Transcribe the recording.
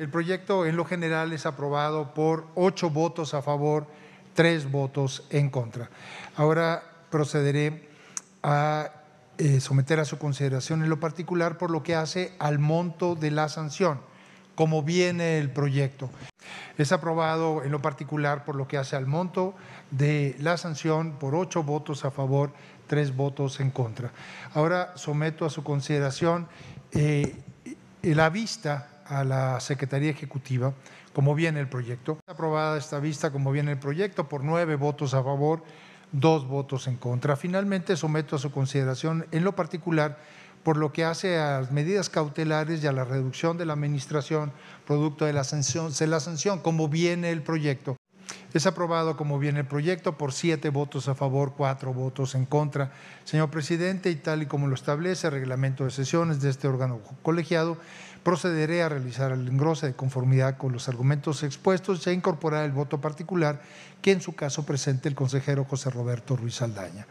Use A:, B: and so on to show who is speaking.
A: El proyecto en lo general es aprobado por ocho votos a favor, tres votos en contra. Ahora procederé a eh, someter a su consideración en lo particular por lo que hace al monto de la sanción, como viene el proyecto. Es aprobado en lo particular por lo que hace al monto de la sanción por ocho votos a favor, tres votos en contra. Ahora someto a su consideración eh, la vista a la Secretaría Ejecutiva, como viene el proyecto. Aprobada esta vista, como viene el proyecto, por nueve votos a favor, dos votos en contra. Finalmente, someto a su consideración, en lo particular, por lo que hace a las medidas cautelares y a la reducción de la administración producto de la sanción, de la sanción como viene el proyecto. Es aprobado como viene el proyecto por siete votos a favor, cuatro votos en contra. Señor presidente, y tal y como lo establece el reglamento de sesiones de este órgano colegiado, procederé a realizar el engrose de conformidad con los argumentos expuestos y a incorporar el voto particular que en su caso presente el consejero José Roberto Ruiz Aldaña.